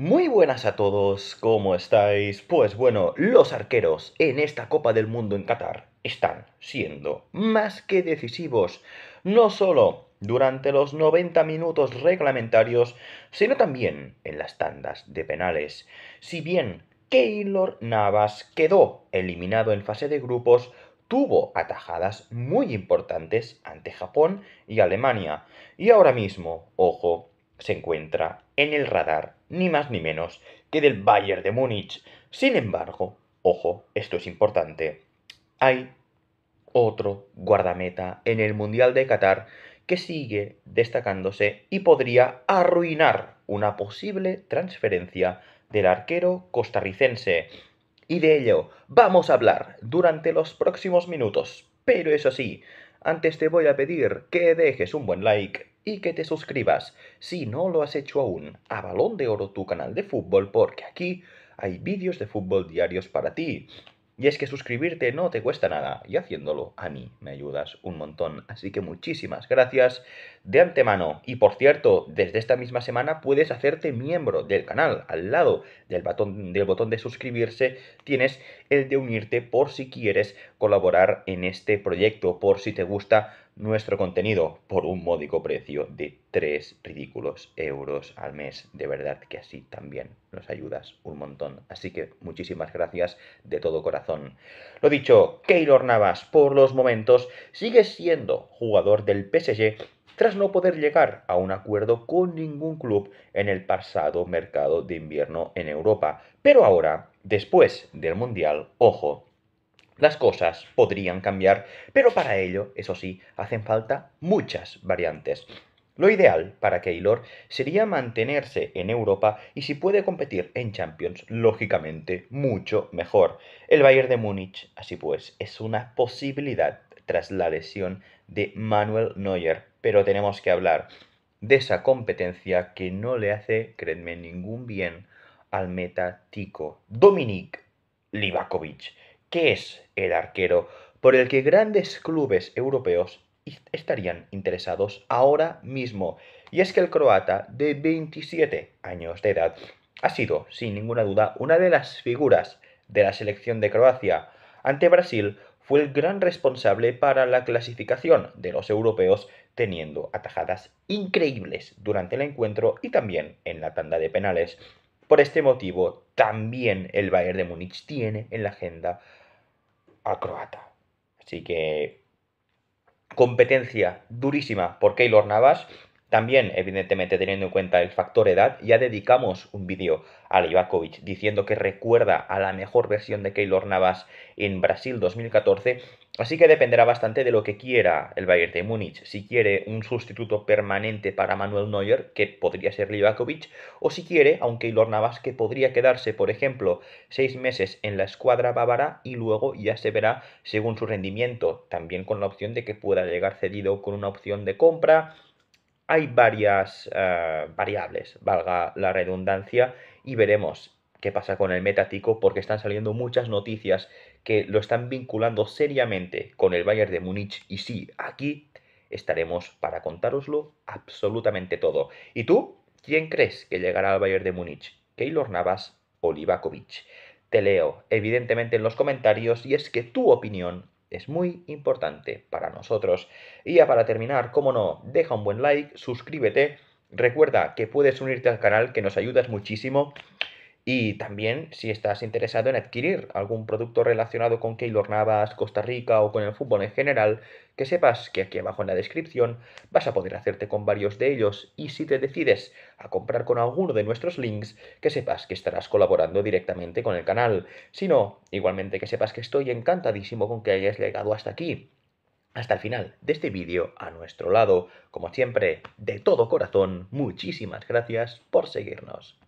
Muy buenas a todos, ¿cómo estáis? Pues bueno, los arqueros en esta Copa del Mundo en Qatar están siendo más que decisivos, no solo durante los 90 minutos reglamentarios, sino también en las tandas de penales. Si bien Keylor Navas quedó eliminado en fase de grupos, tuvo atajadas muy importantes ante Japón y Alemania, y ahora mismo, ojo, se encuentra en el radar ni más ni menos que del Bayern de Múnich. Sin embargo, ojo, esto es importante, hay otro guardameta en el Mundial de Qatar que sigue destacándose y podría arruinar una posible transferencia del arquero costarricense. Y de ello vamos a hablar durante los próximos minutos. Pero eso sí, antes te voy a pedir que dejes un buen like, y que te suscribas si no lo has hecho aún a Balón de Oro tu canal de fútbol porque aquí hay vídeos de fútbol diarios para ti. Y es que suscribirte no te cuesta nada y haciéndolo a mí me ayudas un montón. Así que muchísimas gracias de antemano. Y por cierto, desde esta misma semana puedes hacerte miembro del canal. Al lado del botón, del botón de suscribirse tienes el de unirte por si quieres colaborar en este proyecto, por si te gusta nuestro contenido por un módico precio de 3 ridículos euros al mes. De verdad que así también nos ayudas un montón. Así que muchísimas gracias de todo corazón. Lo dicho, Keylor Navas por los momentos sigue siendo jugador del PSG tras no poder llegar a un acuerdo con ningún club en el pasado mercado de invierno en Europa. Pero ahora, después del Mundial, ojo, las cosas podrían cambiar, pero para ello, eso sí, hacen falta muchas variantes. Lo ideal para Keylor sería mantenerse en Europa y si puede competir en Champions, lógicamente mucho mejor. El Bayern de Múnich, así pues, es una posibilidad tras la lesión de Manuel Neuer, pero tenemos que hablar de esa competencia que no le hace, creedme, ningún bien al meta tico Dominic Livakovic. Qué es el arquero por el que grandes clubes europeos estarían interesados ahora mismo. Y es que el croata de 27 años de edad ha sido, sin ninguna duda, una de las figuras de la selección de Croacia. Ante Brasil fue el gran responsable para la clasificación de los europeos, teniendo atajadas increíbles durante el encuentro y también en la tanda de penales. Por este motivo, también el Bayern de Múnich tiene en la agenda a croata. Así que competencia durísima por Keylor Navas también, evidentemente, teniendo en cuenta el factor edad, ya dedicamos un vídeo a Livakovic diciendo que recuerda a la mejor versión de Keylor Navas en Brasil 2014, así que dependerá bastante de lo que quiera el Bayern de Múnich, si quiere un sustituto permanente para Manuel Neuer, que podría ser Livakovic, o si quiere a un Keylor Navas que podría quedarse, por ejemplo, seis meses en la escuadra bávara y luego ya se verá según su rendimiento, también con la opción de que pueda llegar cedido con una opción de compra hay varias eh, variables, valga la redundancia, y veremos qué pasa con el metático porque están saliendo muchas noticias que lo están vinculando seriamente con el Bayern de Múnich y sí, aquí estaremos para contároslo absolutamente todo. ¿Y tú? ¿Quién crees que llegará al Bayern de Múnich? ¿Keylor Navas o Livakovic? Te leo, evidentemente, en los comentarios y es que tu opinión es muy importante para nosotros. Y ya para terminar, como no, deja un buen like, suscríbete, recuerda que puedes unirte al canal, que nos ayudas muchísimo. Y también, si estás interesado en adquirir algún producto relacionado con Keylor Navas, Costa Rica o con el fútbol en general, que sepas que aquí abajo en la descripción vas a poder hacerte con varios de ellos y si te decides a comprar con alguno de nuestros links, que sepas que estarás colaborando directamente con el canal. Si no, igualmente que sepas que estoy encantadísimo con que hayas llegado hasta aquí. Hasta el final de este vídeo a nuestro lado, como siempre, de todo corazón, muchísimas gracias por seguirnos.